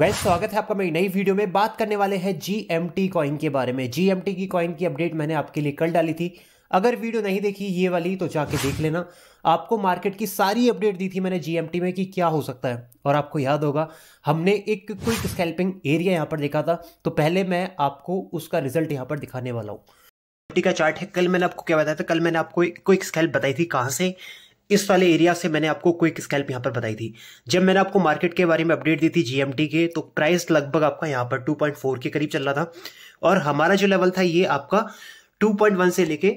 guys स्वागत है आपका मेरी नई वीडियो में बात करने वाले हैं जी एम टी कॉइन के बारे में जी एम टी की कॉइन की अपडेट मैंने आपके लिए कल डाली थी अगर वीडियो नहीं देखी ये वाली तो जाके देख लेना आपको मार्केट की सारी अपडेट दी थी मैंने जीएमटी में कि क्या हो सकता है और आपको याद होगा हमने एक क्विक स्कैल्पिंग एरिया यहाँ पर देखा था तो पहले मैं आपको उसका रिजल्ट यहाँ पर दिखाने वाला हूँ का चार्ट है कल मैंने आपको क्या बताया था कल मैंने आपको क्विक स्कैल्प बताई थी कहाँ से इस वाले एरिया से मैंने आपको क्विक स्कैल्प यहाँ पर बताई थी जब मैंने आपको मार्केट के बारे में अपडेट दी थी जीएमटी के तो प्राइस लगभग आपका यहाँ पर 2.4 के करीब चल रहा था और हमारा जो लेवल था ये आपका 2.1 से लेके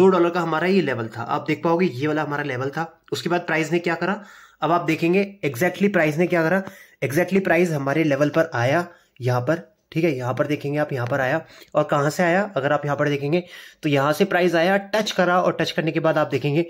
दो डॉलर का हमारा ये लेवल था आप देख पाओगे ये वाला हमारा लेवल था उसके बाद प्राइस ने क्या करा अब आप देखेंगे एग्जैक्टली प्राइस ने क्या करा एग्जैक्टली प्राइस हमारे लेवल पर आया यहाँ पर ठीक है यहाँ पर देखेंगे आप यहाँ पर आया और कहाँ से आया अगर आप यहाँ पर देखेंगे तो यहाँ से प्राइस आया टच करा और टच करने के बाद आप देखेंगे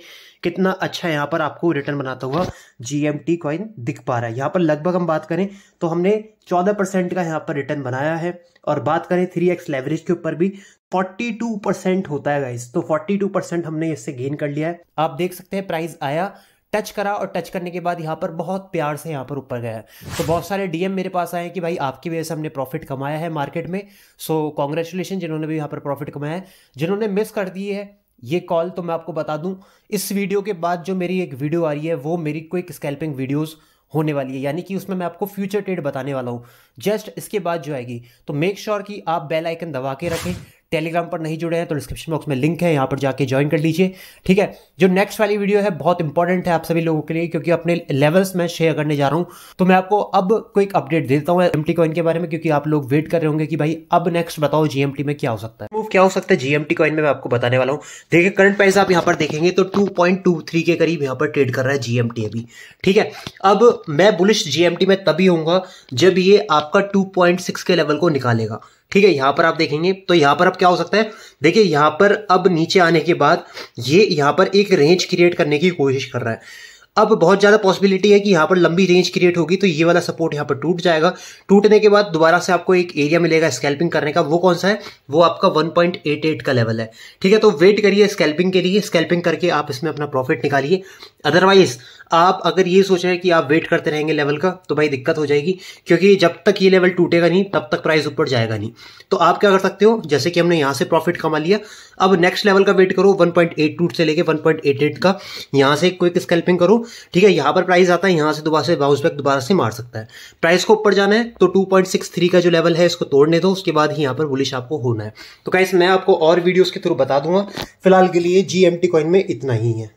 कितना अच्छा यहाँ पर आपको रिटर्न बनाता हुआ जीएमटी कॉइन दिख पा रहा है यहाँ पर लगभग हम बात करें तो हमने 14 परसेंट का यहाँ पर रिटर्न बनाया है और बात करें थ्री लेवरेज के ऊपर भी 42 परसेंट होता है गाइस तो 42 परसेंट हमने इससे गेन कर लिया है आप देख सकते हैं प्राइस आया टच करा और टच करने के बाद यहाँ पर बहुत प्यार से यहाँ पर ऊपर गया तो बहुत सारे डीएम मेरे पास आए कि भाई आपकी वजह से हमने प्रॉफिट कमाया है मार्केट में सो कॉन्ग्रेचुलेशन जिन्होंने भी यहाँ पर प्रॉफिट कमाया है जिन्होंने मिस कर दी है ये कॉल तो मैं आपको बता दूं इस वीडियो के बाद जो मेरी एक वीडियो आ रही है वो मेरी क्विक स्कैल्पिंग वीडियोस होने वाली है यानी कि उसमें मैं आपको फ्यूचर ट्रेड बताने वाला हूँ जस्ट इसके बाद जो आएगी तो मेक श्योर sure कि आप बेल आइकन दबा के रखें टेलीग्राम पर नहीं जुड़े हैं तो डिस्क्रिप्शन बॉक्स में लिंक है यहाँ पर जाके ज्वाइन कर लीजिए ठीक है जो नेक्स्ट वाली वीडियो है बहुत इंपॉर्टेंट है आप सभी लोगों के लिए क्योंकि अपने लेवल्स में शेयर करने जा रहा हूँ तो मैं आपको अब कोई अपडेट देता हूँ एम कॉइन के बारे में क्योंकि आप लोग वेट कर रहे होंगे कि भाई अब नेक्स्ट बताओ जीएमटी में क्या हो सकता है क्या हो सकता है जीएमटी कॉइन में मैं आपको बताने वाला हूँ देखिए करंट प्राइस आप यहाँ पर देखेंगे तो 2.23 के करीब यहाँ पर ट्रेड कर रहा है जीएमटी अभी ठीक है अब मैं बुलिश जीएमटी में तभी होऊंगा जब ये आपका 2.6 के लेवल को निकालेगा ठीक है यहाँ पर आप देखेंगे तो यहाँ पर अब क्या हो सकता है देखिए यहाँ पर अब नीचे आने के बाद ये यहाँ पर एक रेंज क्रिएट करने की कोशिश कर रहा है अब बहुत ज़्यादा पॉसिबिलिटी है कि यहाँ पर लंबी रेंज क्रिएट होगी तो ये वाला सपोर्ट यहाँ पर टूट जाएगा टूटने के बाद दोबारा से आपको एक एरिया मिलेगा स्कैल्पिंग करने का वो कौन सा है वो आपका 1.88 का लेवल है ठीक है तो वेट करिए स्कैल्पिंग के लिए स्कैल्पिंग करके आप इसमें अपना प्रॉफिट निकालिए अदरवाइज आप अगर ये सोच रहे हैं कि आप वेट करते रहेंगे लेवल का तो भाई दिक्कत हो जाएगी क्योंकि जब तक ये लेवल टूटेगा नहीं तब तक प्राइस ऊपर जाएगा नहीं तो आप क्या कर सकते हो जैसे कि हमने यहाँ से प्रॉफिट कमा लिया अब नेक्स्ट लेवल का वेट करो 1.82 से लेके 1.88 का यहाँ से क्विक स्कैल्पिंग करो ठीक है यहाँ पर प्राइस आता है यहाँ से दोबारा से बाउंस बैक दोबारा से मार सकता है प्राइस को ऊपर जाना है तो 2.63 का जो लेवल है इसको तोड़ने दो उसके बाद ही यहाँ पर बुलिश आपको होना है तो कैसे मैं आपको और वीडियोस के थ्रू बता दूंगा फिलहाल के लिए जीएमटी कॉइन में इतना ही है